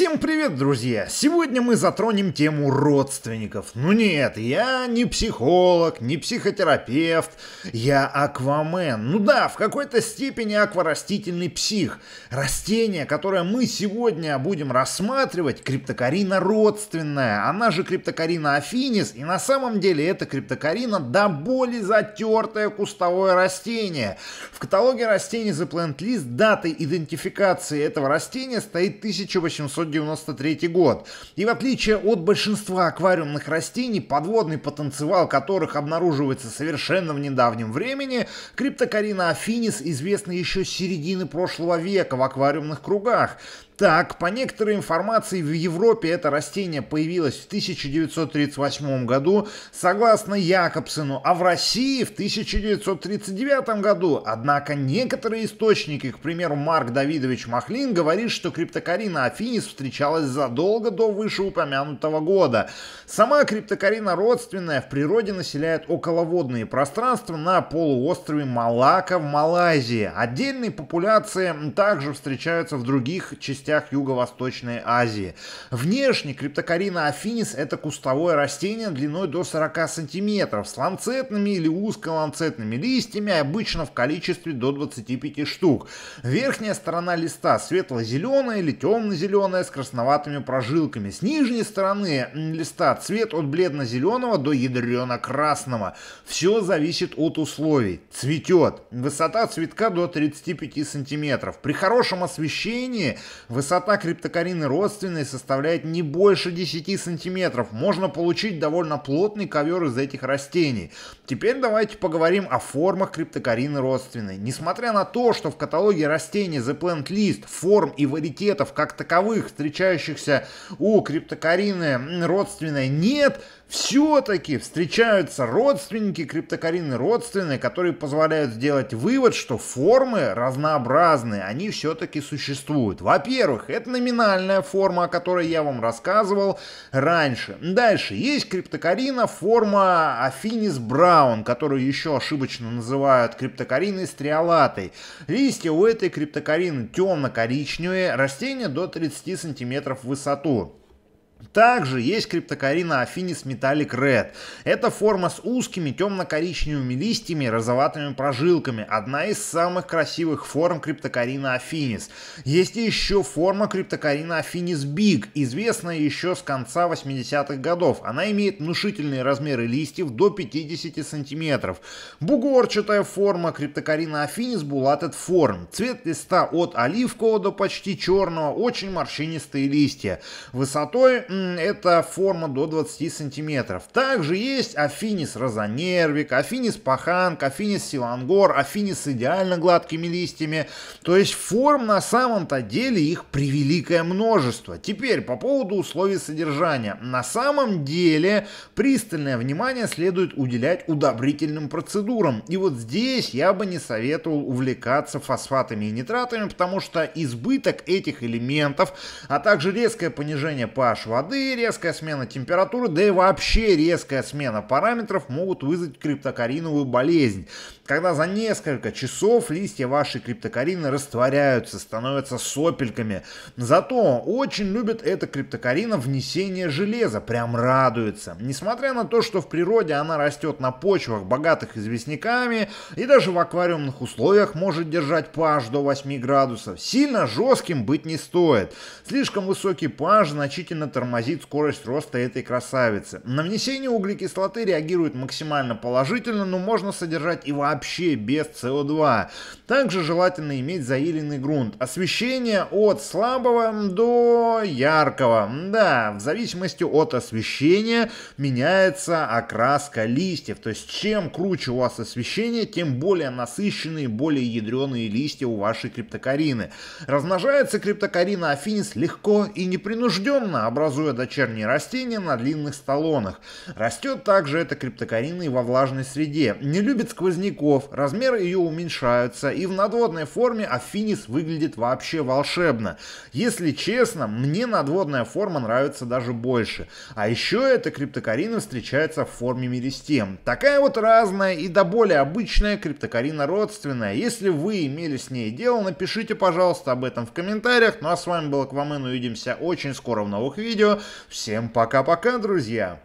Всем привет, друзья! Сегодня мы затронем тему родственников. Ну нет, я не психолог, не психотерапевт, я аквамен. Ну да, в какой-то степени акварастительный псих. Растение, которое мы сегодня будем рассматривать, криптокарина родственная, она же криптокарина афинис, и на самом деле это криптокарина до боли затертое кустовое растение. В каталоге растений The Plant List датой идентификации этого растения стоит 1800 1993 год. И в отличие от большинства аквариумных растений, подводный потенциал которых обнаруживается совершенно в недавнем времени, криптокарина афинис известна еще с середины прошлого века в аквариумных кругах. Так, по некоторой информации, в Европе это растение появилось в 1938 году, согласно Якобсену, а в России в 1939 году. Однако некоторые источники, к примеру, Марк Давидович Махлин, говорит, что криптокарина афинис встречалась задолго до вышеупомянутого года. Сама криптокарина родственная в природе населяет околоводные пространства на полуострове Малака в Малайзии. Отдельные популяции также встречаются в других частях частях Юго-Восточной Азии. Внешне криптокарина афинис – это кустовое растение длиной до 40 см с ланцетными или узколанцетными листьями, обычно в количестве до 25 штук. Верхняя сторона листа светло-зеленая или темно-зеленая с красноватыми прожилками. С нижней стороны листа цвет от бледно-зеленого до ядрено-красного. Все зависит от условий. Цветет. Высота цветка до 35 сантиметров. При хорошем освещении Высота криптокарины родственной составляет не больше 10 сантиметров. Можно получить довольно плотный ковер из этих растений. Теперь давайте поговорим о формах криптокарины родственной. Несмотря на то, что в каталоге растений The Plant List форм и варитетов как таковых, встречающихся у криптокарины родственной, нет, все-таки встречаются родственники криптокарины, родственные, которые позволяют сделать вывод, что формы разнообразные, они все-таки существуют. Во-первых, это номинальная форма, о которой я вам рассказывал раньше. Дальше, есть криптокарина форма Афинис Браун, которую еще ошибочно называют криптокариной стриолатой. Листья у этой криптокарины темно-коричневые, растения до 30 сантиметров в высоту. Также есть криптокарина Affinis Metallic Red. Это форма с узкими темно-коричневыми листьями и розоватыми прожилками. Одна из самых красивых форм криптокарина Affinis. Есть еще форма криптокарина Affinis Big, известная еще с конца 80-х годов. Она имеет внушительные размеры листьев до 50 сантиметров. Бугорчатая форма криптокарина Affinis Bulleted Form. Цвет листа от оливкового до почти черного, очень морщинистые листья. Высотой это форма до 20 сантиметров. Также есть афинис Розанервик, афинис паханг, афинис силангор, афинис с идеально гладкими листьями. То есть форм на самом-то деле их превеликое множество. Теперь по поводу условий содержания. На самом деле пристальное внимание следует уделять удобрительным процедурам. И вот здесь я бы не советовал увлекаться фосфатами и нитратами, потому что избыток этих элементов, а также резкое понижение pH воды воды, резкая смена температуры, да и вообще резкая смена параметров могут вызвать криптокариновую болезнь, когда за несколько часов листья вашей криптокарины растворяются, становятся сопельками. Зато очень любит эта криптокарина внесение железа, прям радуется. Несмотря на то, что в природе она растет на почвах, богатых известняками, и даже в аквариумных условиях может держать pH до 8 градусов, сильно жестким быть не стоит. Слишком высокий pH значительно тормозит тормозит скорость роста этой красавицы. На внесение углекислоты реагирует максимально положительно, но можно содержать и вообще без СО2. Также желательно иметь заиленный грунт. Освещение от слабого до яркого. Да, в зависимости от освещения меняется окраска листьев. То есть чем круче у вас освещение, тем более насыщенные, более ядреные листья у вашей криптокарины. Размножается криптокарина афинис легко и непринужденно, образуя образуя дочерние растения на длинных столонах. Растет также эта криптокарина и во влажной среде. Не любит сквозняков, размеры ее уменьшаются, и в надводной форме афинис выглядит вообще волшебно. Если честно, мне надводная форма нравится даже больше. А еще эта криптокарина встречается в форме меристем. Такая вот разная и до более обычная криптокарина родственная. Если вы имели с ней дело, напишите, пожалуйста, об этом в комментариях. Ну а с вами был Аквамен, увидимся очень скоро в новых видео. Всем пока-пока, друзья!